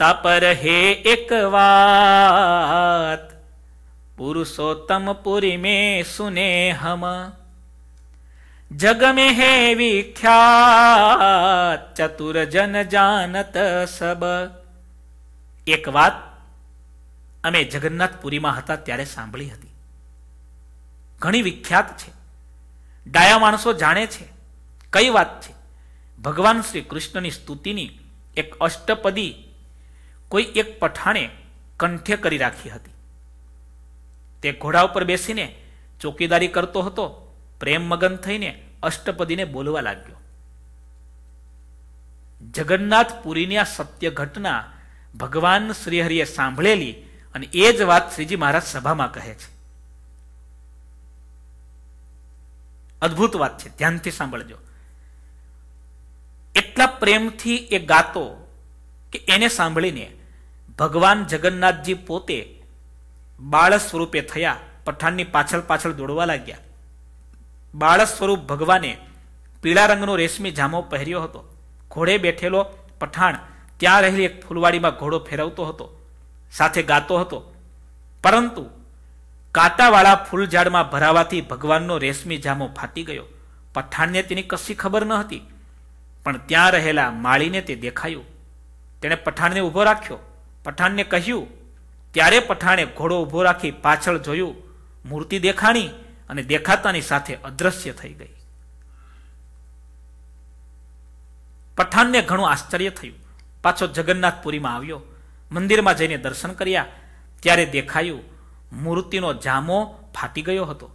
તાપર હે એક વાત પુરુષોત્તમ પુરી મેં સુને હમ जग में है विख्यात चतुर जन जानत એક વાત અમે જગન્નાથપુરીમાં હતા ત્યારે સાંભળી હતી ઘણી વિખ્યાત છે ડાયા માણસો જાણે છે કઈ વાત છે ભગવાન શ્રી કૃષ્ણની સ્તુતિની એક અષ્ટપદી કોઈ એક પઠાણે કંઠ્ય કરી રાખી હતી તે ઘોડા ઉપર બેસીને ચોકીદારી કરતો હતો પ્રેમ મગન થઈને અષ્ટપદીને બોલવા લાગ્યો જગન્નાથપુરીની આ સત્ય ઘટના ભગવાન શ્રીહરિએ સાંભળેલી અને એ જ વાત શ્રીજી મહારાજ સભામાં કહે છે અદભુત વાત છે ધ્યાનથી સાંભળજો એટલા પ્રેમથી એ ગાતો કે એને સાંભળીને ભગવાન જગન્નાથજી પોતે બાળ સ્વરૂપે થયા પઠાણની પાછળ પાછળ દોડવા લાગ્યા બાળ સ્વરૂપ ભગવાને પીળા રંગનો રેશમી જામો પહેર્યો હતો ઘોડે બેઠેલો પઠાણ ત્યાં રહેલી એક ફૂલવાડીમાં ઘોડો ફેરવતો હતો સાથે ગાતો હતો પરંતુ કાંટાવાળા ફૂલઝાડમાં ભરાવાથી ભગવાનનો રેશમી જામો ફાટી ગયો પઠાણને તેની કશી ખબર ન હતી પણ ત્યાં રહેલા માળીને તે દેખાયું તેણે પઠાણને ઊભો રાખ્યો પઠાણને કહ્યું ત્યારે પઠાણે ઘોડો ઊભો રાખી પાછળ જોયું મૂર્તિ દેખાણી અને દેખાતાની સાથે અદ્રશ્ય થઈ ગઈ પઠાણને ઘણું આશ્ચર્ય થયું પાછો જગન્નાથપુરીમાં આવ્યો મંદિરમાં જઈને દર્શન કર્યા ત્યારે દેખાયું મૂર્તિનો જામો ફાટી ગયો હતો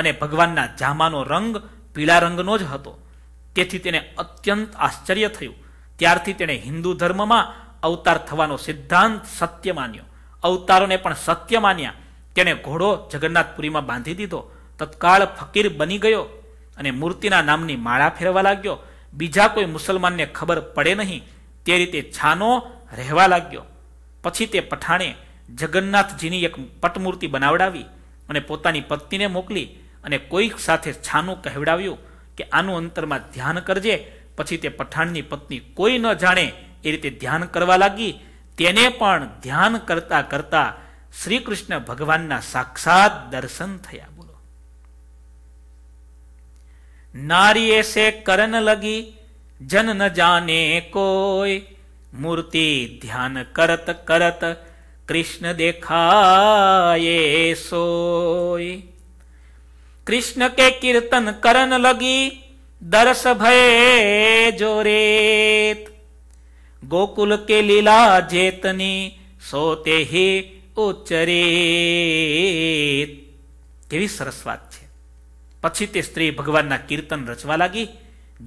અને ભગવાનના જામાનો રંગ પીળા રંગનો જ હતો તેથી તેને અત્યંત આશ્ચર્ય થયું ત્યારથી તેણે હિન્દુ ધર્મમાં અવતાર થવાનો સિદ્ધાંત સત્ય માન્યો અવતારોને પણ સત્ય માન્યા તેણે ઘોડો જગન્નાથપુરીમાં બાંધી દીધો તત્કાળ ફકીર બની ગયો અને મૂર્તિના નામની માળા ફેરવા લાગ્યો બીજા કોઈ મુસલમાનને ખબર પડે નહીં તે રીતે છાનો રહેવા લાગ્યો પછી તે પઠાણે જગન્નાથજીની એક પટમૂર્તિ બનાવડાવી અને પોતાની પત્નીને મોકલી અને કોઈક સાથે છાનું કહેવડાવ્યું કે આનું અંતરમાં ધ્યાન કરજે પછી તે પઠાણની પત્ની કોઈ ન જાણે એ રીતે ધ્યાન કરવા લાગી તેને પણ ધ્યાન કરતા કરતા શ્રી કૃષ્ણ ભગવાનના સાક્ષાત દર્શન થયા नारी ऐसे करन लगी जन न जाने कोय मूर्ति ध्यान करत करत कृष्ण देखाये सोय कृष्ण के कीर्तन करन लगी दर्श भय जोरेत गोकुल के लीला जेतनी सोते ही ઉચ્ચરે કેવી સરસ વાત છે પછી તે સ્ત્રી ભગવાનના કીર્તન રચવા લાગી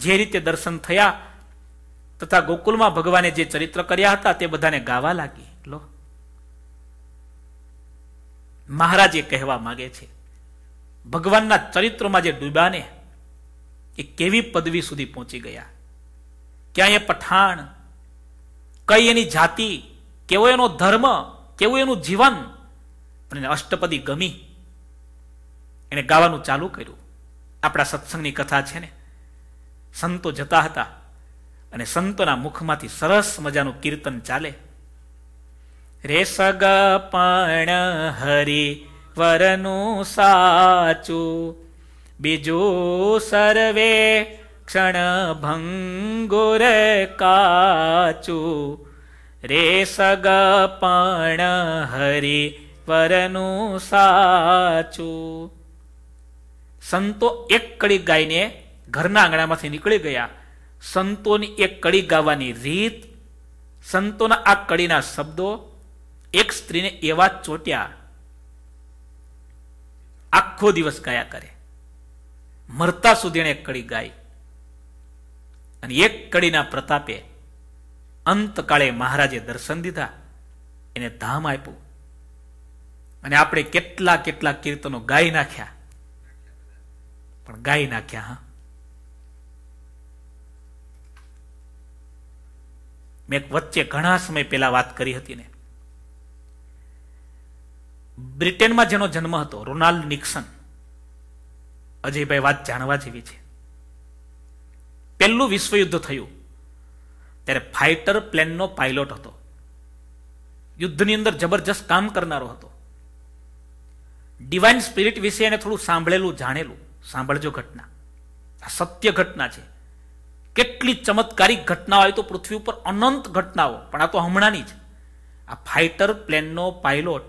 જે રીતે દર્શન થયા તથા ગોકુલમાં ભગવાને જે ચરિત્ર કર્યા હતા તે બધાને ગાવા લાગી લો મહારાજ એ કહેવા માગે છે ભગવાનના ચરિત્રમાં જે ડૂબાને એ કેવી પદવી સુધી પહોંચી ગયા ક્યાં એ પઠાણ કઈ એની જાતિ કેવો એનો ધર્મ કેવું એનું જીવન અને અષ્ટપદી ગમી એને ગાવાનું ચાલુ કર્યું આપણા સત્સંગની કથા છે ને સંતો જતા હતા અને સંતોના મુખમાંથી સરસ મજાનું કીર્તન ચાલે રે સગ પણ હરી વરનું સાચું બીજું સર્વે ક્ષણ ભંગુર કાચું રે સગ પણ હરી વરનું સાચું સંતો એક કડી ગાઈને ઘરના આંગણામાંથી નીકળી ગયા સંતોની એક કળી ગાવાની રીત સંતોના આ કળીના શબ્દો એક સ્ત્રીને એવા ચોટ્યા આખો દિવસ ગાયા કરે મરતા સુધી એક કળી ગાઈ અને એક કળીના પ્રતાપે અંતકાળે મહારાજે દર્શન દીધા એને ધામ આપ્યું અને આપણે કેટલા કેટલા કીર્તનો ગાઈ નાખ્યા પણ ગાઈ નાખ્યા હા મેં વચ્ચે ઘણા સમય પહેલા વાત કરી હતી ને બ્રિટનમાં જેનો જન્મ હતો રોનાલ્ડ નિક્સન અજયભાઈ વાત જાણવા જેવી છે પહેલું વિશ્વયુદ્ધ થયું ત્યારે ફાઇટર પ્લેનનો પાયલોટ હતો યુદ્ધની અંદર જબરજસ્ત કામ કરનારો હતો ડિવાઇન સ્પિરિટ વિશે એને થોડું સાંભળેલું જાણેલું સાંભળજો ઘટના આ સત્ય ઘટના છે કેટલી ચમત્કારિક ઘટનાઓ આવી તો પૃથ્વી ઉપર અનંત ઘટનાઓ પણ આ તો હમણાંની જ આ ફાઇટર પ્લેનનો પાયલોટ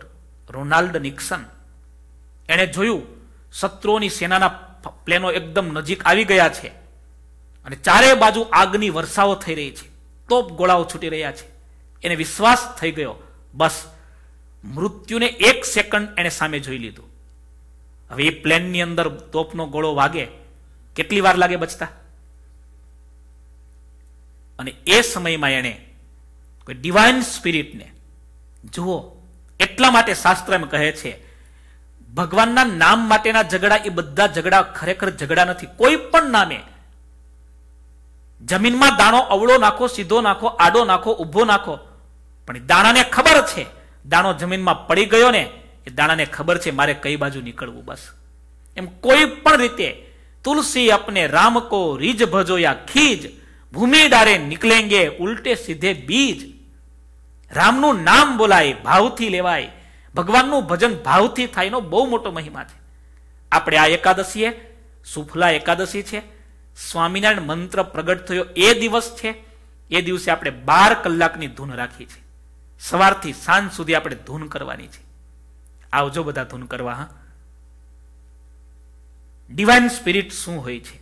રોનાલ્ડ નિક્સન એણે જોયું શત્રુઓની સેનાના પ્લેનો એકદમ નજીક આવી ગયા છે અને ચારે બાજુ આગની વર્ષાઓ થઈ રહી છે તોપ ગોળાઓ છૂટી રહ્યા છે એને વિશ્વાસ થઈ ગયો બસ મૃત્યુને એક સેકન્ડ એણે સામે જોઈ લીધું હવે એ પ્લેનની અંદર તોપનો ગોળો વાગે કેટલી વાર લાગે બચતા અને એ સમયમાં એણે કોઈ ડિવાઇન સ્પિરિટને જુઓ એટલા માટે શાસ્ત્ર એમ કહે છે ભગવાનના નામ માટેના ઝઘડા એ બધા ઝઘડા ખરેખર ઝઘડા નથી કોઈ પણ નામે જમીનમાં દાણો અવળો નાખો સીધો નાખો આડો નાખો ઊભો નાખો પણ દાણાને ખબર છે દાણો જમીનમાં પડી ગયો ને એ દાણાને ખબર છે મારે કઈ બાજુ નીકળવું બસ એમ કોઈ પણ રીતે તુલસી અપને રામ કો રીજ ભજો યા ખીજ ભૂમિ ડારે નીકળેંગે ઉલટે સીધે બીજ રામનું નામ બોલાય ભાવથી લેવાય ભગવાનનું ભજન ભાવથી થાયનો બહુ મોટો મહિમા છે આપણે આ એકાદશીએ સુફલા એકાદશી છે સ્વામિનારાયણ મંત્ર પ્રગટ થયો એ દિવસ છે એ દિવસે આપણે બાર કલાકની ધૂન રાખી છે સવારથી સાંજ સુધી આપણે ધૂન કરવાની છે આવજો બધા ધૂન કરવા હા ડિવાઇન સ્પિરિટ શું હોય છે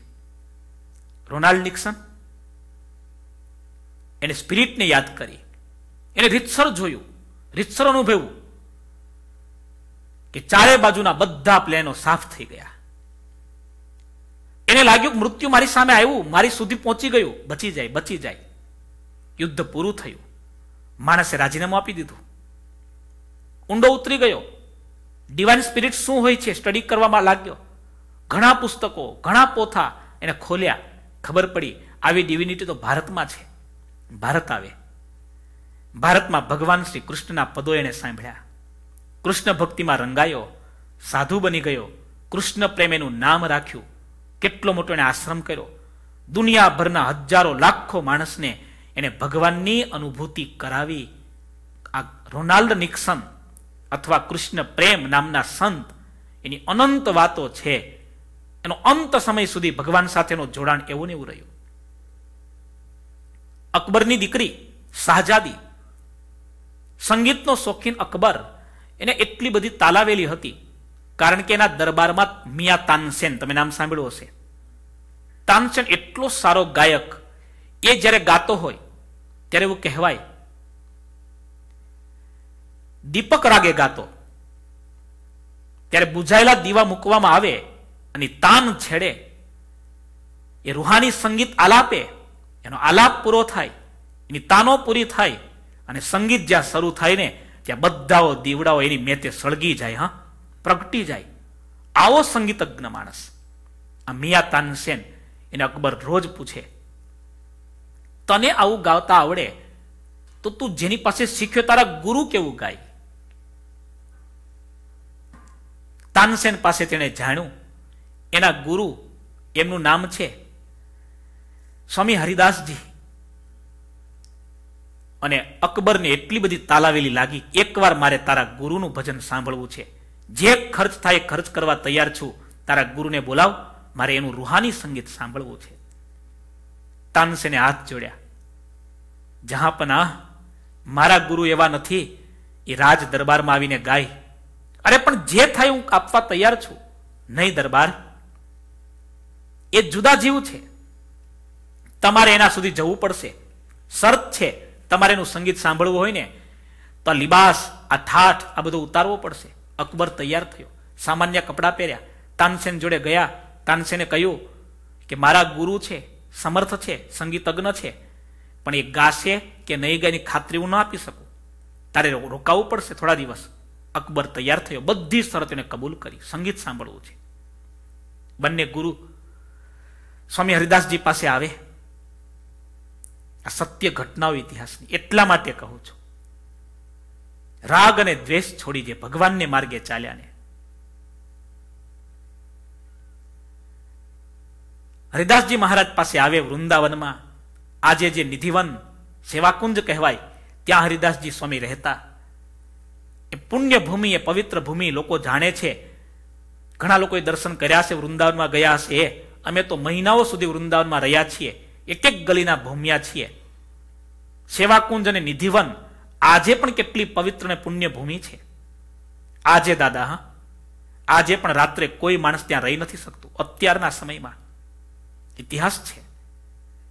રોનાલ્ડ નિક્સન એને સ્પિરિટને યાદ કરી એને રીતસર જોયું રીતસર અનુભવ્યું કે ચારે બાજુના બધા પ્લેનો સાફ થઈ ગયા એને લાગ્યું કે મૃત્યુ મારી સામે આવ્યું મારી સુધી પહોંચી ગયું બચી જાય બચી જાય યુદ્ધ પૂરું થયું માણસે રાજીનામું આપી દીધું ઊંડો ઉતરી ગયો ડિવાઇન સ્પિરિટ શું હોય છે સ્ટડી કરવામાં લાગ્યો ઘણા પુસ્તકો ઘણા પોથા એને ખોલ્યા ખબર પડી આવી ડિવિનિટી તો ભારતમાં છે ભારત આવે ભારતમાં ભગવાન શ્રી કૃષ્ણના પદો એણે સાંભળ્યા કૃષ્ણ ભક્તિમાં રંગાયો સાધુ બની ગયો કૃષ્ણ પ્રેમ એનું નામ રાખ્યું કેટલો મોટો એણે આશ્રમ કર્યો દુનિયાભરના હજારો લાખો માણસને એને ભગવાનની અનુભૂતિ કરાવી આ રોનાલ્ડ નિક્સન અથવા કૃષ્ણ પ્રેમ નામના સંત એની અનંત વાતો છે એનો અંત સમય સુધી ભગવાન સાથેનું જોડાણ એવું ને એવું રહ્યું અકબરની દીકરી શાહજાદી સંગીતનો શોખીન અકબર એને એટલી બધી તાલાવેલી હતી કારણ કે એના દરબારમાં મિયા તાનસેન તમે નામ સાંભળ્યું હશે તાનસેન એટલો સારો ગાયક એ જ્યારે ગાતો હોય ત્યારે એવું કહેવાય દીપક રાગે ગાતો ત્યારે બુજાયેલા દીવા મૂકવામાં આવે અને તાન છેડે એ રૂહાની સંગીત આલાપે એનો આલાપ પૂરો થાય એની તાનો પૂરી થાય અને સંગીત જ્યાં શરૂ થાય ને ત્યાં બધાઓ દીવડાઓ એની મેતે સળગી જાય હા પ્રગટી જાય આવો સંગીતજ્ઞ માણસ આ મિયા તાનસેન એને અકબર રોજ પૂછે તને આવું ગાવતા આવડે તો તું જેની પાસે શીખ્યો તારા ગુરુ કેવું ગાય તાનસેન પાસે તેણે જાણ્યું એના ગુરુ એમનું નામ છે સ્વામી હરિદાસજી અને અકબરને એટલી બધી તાલાવેલી લાગી એકવાર મારે તારા ગુરુનું ભજન સાંભળવું છે જે ખર્ચ થાય ખર્ચ કરવા તૈયાર છું તારા ગુરુને બોલાવ મારે એનું રૂહાની સંગીત સાંભળવું છે તાનસેને હાથ જોડ્યા જહાપના મારા ગુરુ એવા નથી એ રાજ દરબારમાં આવીને ગાય અરે પણ જે થાય હું કાપવા તૈયાર છું નહીં દરબાર એ જુદા જીવ છે તમારે એના સુધી જવું પડશે શરત છે તમારે એનું સંગીત સાંભળવું હોય ને તો આ લિબાસ આ ઠાઠ આ બધું ઉતારવો પડશે અકબર તૈયાર થયો સામાન્ય કપડાં પહેર્યા તાનસેન જોડે ગયા તાનસેને કહ્યું કે મારા ગુરુ છે સમર્થ છે સંગીતજ્ઞ છે પણ એ ગાશે કે નહીં ગાયની ખાતરી હું ન આપી શકું તારે રોકાવું પડશે થોડા દિવસ અકબર તૈયાર થયો બધી શરત કબૂલ કરી સંગીત સાંભળવું છે બંને ગુરુ સ્વામી હરિદાસજી પાસે આવે આ સત્ય ઘટનાઓ ઇતિહાસની એટલા માટે કહું છું રાગ અને દ્વેષ છોડી દે ભગવાનને માર્ગે ચાલ્યા ને હરિદાસજી મહારાજ પાસે આવે વૃંદાવનમાં આજે જે નિધિવન સેવાકુંજ કહેવાય ત્યાં હરિદાસજી સ્વામી રહેતા એ પુણ્ય ભૂમિ એ પવિત્ર ભૂમિ લોકો જાણે છે ઘણા લોકોએ દર્શન કર્યા છે વૃંદાવનમાં ગયા છે અમે તો મહિનાઓ સુધી વૃંદાવનમાં રહ્યા છીએ એક એક ગલીના ભૂમિયા છીએ સેવાકુંજ અને નિધિવન આજે પણ કેટલી પવિત્ર અને પુણ્ય ભૂમિ છે આજે દાદા હા આજે પણ રાત્રે કોઈ માણસ ત્યાં રહી નથી શકતું અત્યારના સમયમાં ઇતિહાસ છે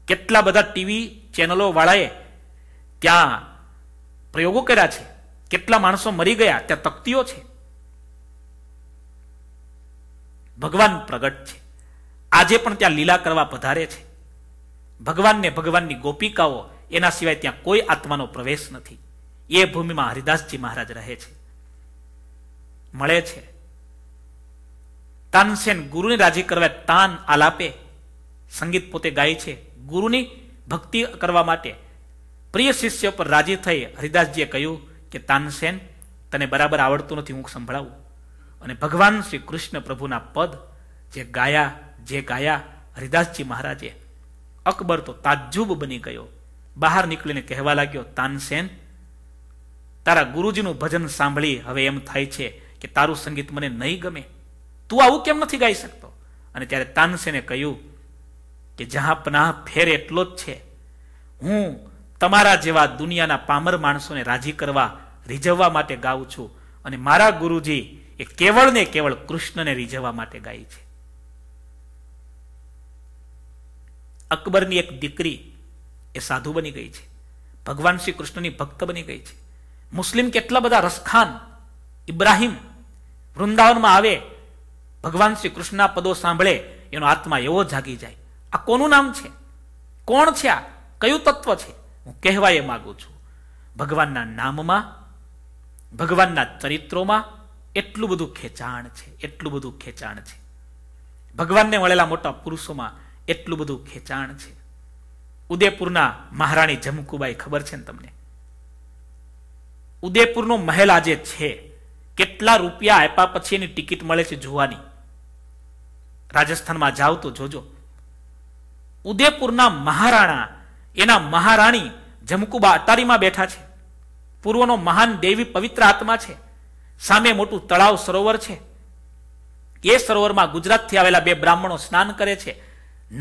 કેટલા બધા ટીવી ચેનલો વાળાએ ત્યાં પ્રયોગો કર્યા છે કેટલા માણસો મરી ગયા ત્યાં તકતીઓ છે ભગવાન પ્રગટ છે આજે પણ ત્યાં લીલા કરવા પધારે છે ભગવાનને ભગવાનની ગોપિકાઓ એના સિવાય ત્યાં કોઈ આત્માનો પ્રવેશ નથી એ ભૂમિમાં હરિદાસજી મહારાજ રહે છે મળે છે તાનસેન ગુરુને રાજી કરવા તાન આલાપે સંગીત પોતે ગાય છે ગુરુની ભક્તિ કરવા માટે પ્રિય શિષ્ય પર રાજી થઈ હરિદાસજીએ કહ્યું કે તાનસેન તને બરાબર આવડતું નથી હું સંભળાવું અને ભગવાન શ્રી કૃષ્ણ પ્રભુના પદ જે ગાયા જે ગાયા હરિદાસજી મહારાજે અકબર તો તાજ્જુબ બની ગયો બહાર નીકળીને કહેવા લાગ્યો તાનસેન તારા ગુરુજીનું ભજન સાંભળી હવે એમ થાય છે કે તારું સંગીત મને નહીં ગમે તું આવું કેમ નથી ગાઈ શકતો અને ત્યારે તાનસેને કહ્યું કે જહા પનાહ ફેર એટલો જ છે હું તમારા જેવા દુનિયાના પામર માણસોને રાજી કરવા રીઝવવા માટે ગાઉં છું અને મારા ગુરુજી એ કેવળ ને કેવળ કૃષ્ણને રીઝવવા માટે ગાય છે અકબરની એક દીકરી એ સાધુ બની ગઈ છે ભગવાન શ્રી કૃષ્ણની ભક્ત બની ગઈ છે મુસ્લિમ કેટલા બધા રસખાન ઇબ્રાહિમ વૃંદાવનમાં આવે ભગવાન શ્રી કૃષ્ણના પદો સાંભળે એનો આત્મા એવો જાગી જાય આ કોનું નામ છે કોણ છે આ કયું તત્વ છે હું કહેવા એ માગું છું ભગવાનના નામમાં ભગવાનના ચરિત્રોમાં એટલું બધું ખેંચાણ છે એટલું બધું ખેંચાણ છે ભગવાનને મળેલા મોટા પુરુષોમાં એટલું બધું ખેંચાણ છે ઉદયપુરના મહારાણી જમકુબાઈ ખબર છે ને તમને ઉદયપુરનો મહેલ આજે છે કેટલા રૂપિયા આપ્યા પછી એની ટિકિટ મળે છે જોવાની રાજસ્થાનમાં જાઓ તો જોજો ઉદયપુરના મહારાણા એના મહારાણી જમકુબા અટારીમાં બેઠા છે પૂર્વનો મહાન દેવી પવિત્ર આત્મા છે સામે મોટું તળાવ સરોવર છે એ સરોવરમાં ગુજરાતથી આવેલા બે બ્રાહ્મણો સ્નાન કરે છે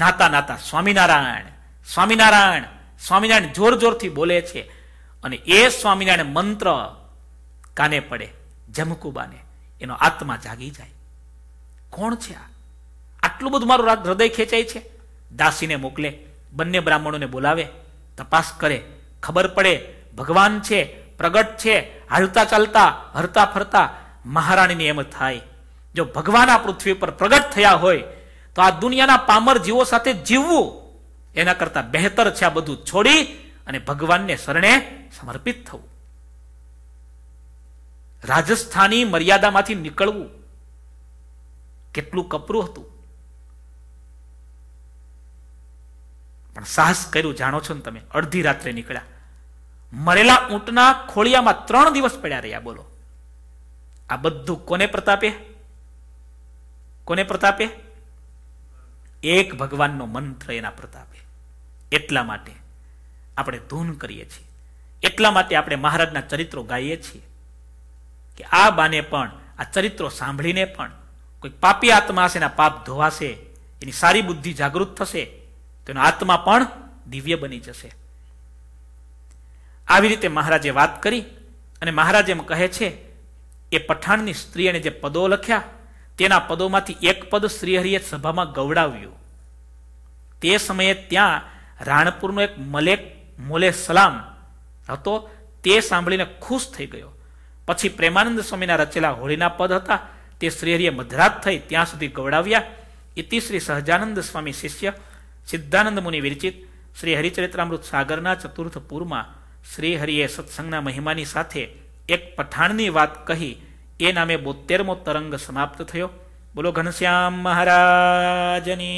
નાતા નાતા સ્વામિનારાયણ સ્વામિનારાયણ સ્વામિનારાયણ જોર જોરથી બોલે છે અને એ સ્વામિનારાયણ મંત્ર કાને પડે જમકુબાને એનો આત્મા જાગી જાય કોણ છે આ આટલું બધું મારું હૃદય ખેંચાય છે દાસીને મોકલે બંને બ્રાહ્મણોને બોલાવે તપાસ કરે ખબર પડે ભગવાન છે પ્રગટ છે હાલતા ચાલતા હરતા ફરતા મહારાણીની એમ થાય જો ભગવાન આ પૃથ્વી પર પ્રગટ થયા હોય તો આ દુનિયાના પામર જીવો સાથે જીવવું એના કરતા બહેતર છે આ બધું છોડી અને ભગવાનને શરણે સમર્પિત થવું રાજસ્થાની મર્યાદામાંથી નીકળવું કેટલું કપરું હતું પણ સાહસ કર્યું જાણો છો ને તમે અડધી રાત્રે નીકળ્યા મરેલા ઊંટના ખોળિયામાં ત્રણ દિવસ પડ્યા રહ્યા બોલો આ બધું કોને પ્રતાપે કોને પ્રતાપે એક ભગવાનનો મંત્ર એના પ્રતાપે એટલા માટે આપણે ધૂન કરીએ છીએ એટલા માટે આપણે મહારાજના ચરિત્રો ગાઈએ છીએ કે આ બાને પણ આ ચરિત્રો સાંભળીને પણ કોઈ પાપી આત્મા હશે એના પાપ ધોવાશે એની સારી બુદ્ધિ જાગૃત થશે તેનો આત્મા પણ દિવ્ય બની જશે આવી રીતે મહારાજે વાત કરી અને મહારાજ એમ કહે છે એ પઠાણની સ્ત્રી જે પદો લખ્યા તેના પદોમાંથી એક પદ શ્રીહરિએ સભામાં ગવડાવ્યું તે સમયે ત્યાં રાણપુરનો એક મલેક મોલે સલામ હતો તે સાંભળીને ખુશ થઈ ગયો પછી પ્રેમાનંદ સ્વામીના રચેલા હોળીના પદ હતા તે શ્રીહરિએ મધરાત થઈ ત્યાં સુધી ગવડાવ્યા ઇતિ શ્રી સહજાનંદ સ્વામી શિષ્ય સિદ્ધાનંદ મુનિ વિરચિત શ્રી હરિચરિત્રામૃત સાગરના ચતુર્થ પૂરમાં શ્રીહરિએ સત્સંગના મહિમાની સાથે એક પઠાણની વાત કહી એ નામે બોતેરમો તરંગ સમાપ્ત થયો બોલો ઘનશ્યામ મહારાજની